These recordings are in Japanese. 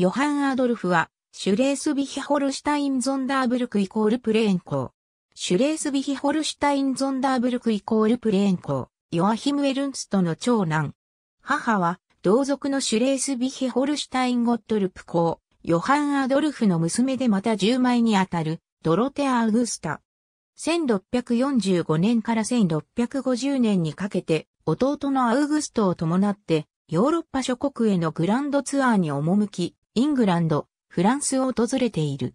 ヨハン・アドルフは、シュレースビヒホルシュタイン・ゾンダーブルクイコールプレーン校。シュレースビヒホルシュタイン・ゾンダーブルクイコールプレーン校。ヨアヒム・エルンツトの長男。母は、同族のシュレースビヒホルシュタイン・ゴットルプ校。ヨハン・アドルフの娘でまた10枚にあたる、ドロテア・アグスタ。1645年から1650年にかけて、弟のアウグストを伴って、ヨーロッパ諸国へのグランドツアーに赴き、イングランド、フランスを訪れている。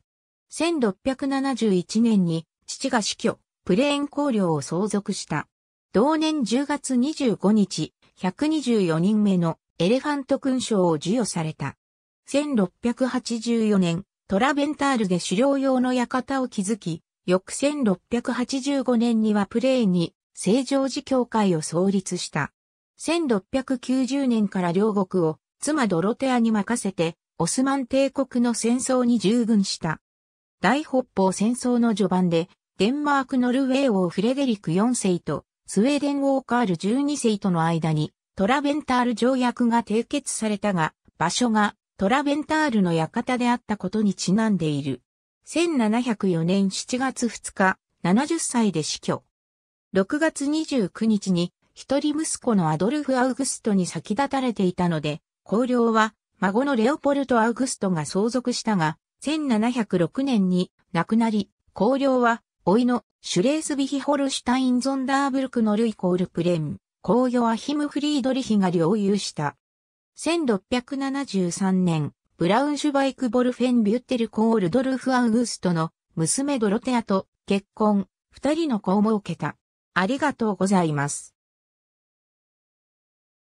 1671年に父が死去、プレーン公領を相続した。同年10月25日、124人目のエレファント勲章を授与された。1684年、トラベンタールで狩猟用の館を築き、翌1685年にはプレーンに正常寺教会を創立した。1690年から両国を妻ドロテアに任せてオスマン帝国の戦争に従軍した。大北方戦争の序盤で、デンマーク・ノルウェー王フレデリック4世とスウェーデン王カール12世との間にトラベンタール条約が締結されたが、場所がトラベンタールの館であったことにちなんでいる。1704年7月2日、70歳で死去。6月29日に一人息子のアドルフ・アウグストに先立たれていたので、公領は孫のレオポルト・アウグストが相続したが、1706年に亡くなり、公領は、老いのシュレースビヒホルシュタイン・ゾンダーブルクのルイコールプレン、公領はヒム・フリードリヒが領有した。1673年、ブラウンシュバイク・ボルフェン・ビュッテル・コールドルフ・アウグストの娘ドロテアと結婚、二人の子を設けた。ありがとうございます。